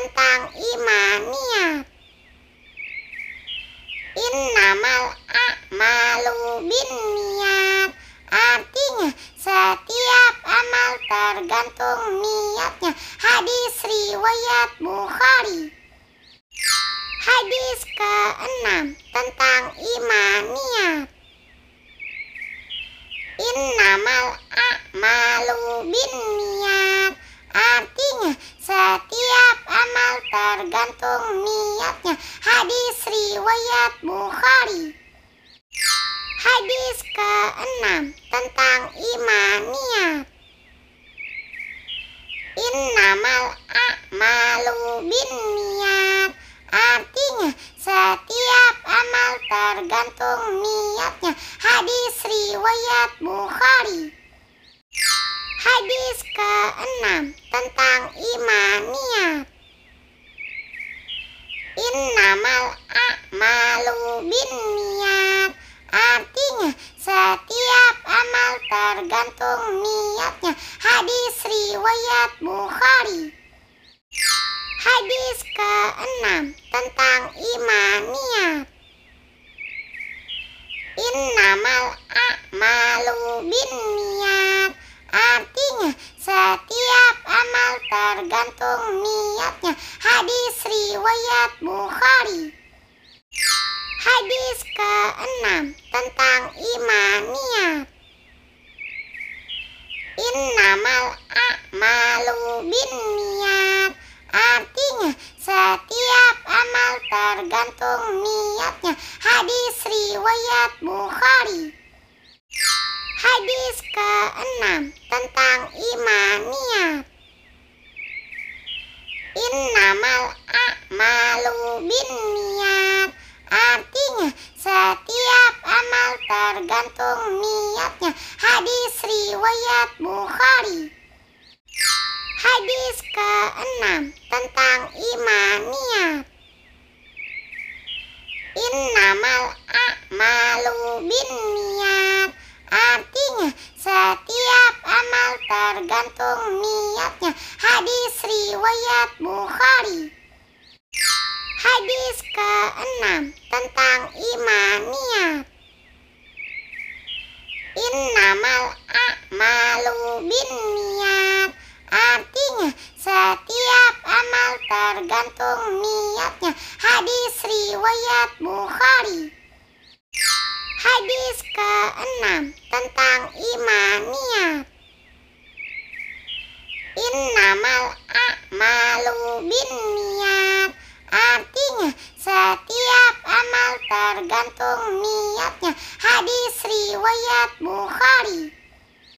tentang imaniat. Innamal a'malu niat Artinya setiap amal tergantung niatnya. Hadis riwayat Bukhari. Hadis ke-6 tentang imaniat. Innamal a'malu niat Artinya setiap amal tergantung niatnya. Hadis riwayat Bukhari. Hadis ke-6 tentang iman niat. Innamal a'malu bin niat. Artinya setiap amal tergantung niatnya. Hadis riwayat Bukhari. Hadis ke-6 tentang iman niat. amal a'malu bin niat artinya setiap amal tergantung niatnya hadis riwayat Bukhari hadis ke-6 tentang iman niat innamal a'malu bin tergantung niatnya. Hadis riwayat Bukhari. Hadis ke-6 tentang iman niat. Innamal a'malu bin niat. Artinya setiap amal tergantung niatnya. Hadis riwayat Bukhari. Hadis ke-6 tentang iman niat. amal a'malu bin niat artinya setiap amal tergantung niatnya hadis riwayat Bukhari hadis ke-6 tentang iman niat innamal a'malu bin niat artinya setiap amal tergantung niatnya Hadis riwayat Bukhari. Hadis ke-6 tentang iman niat. Innamal a'malu bin niat. Artinya setiap amal tergantung niatnya. Hadis riwayat Bukhari. Hadis ke-6 tentang iman niat. tergantung niatnya. Hadis riwayat Bukhari.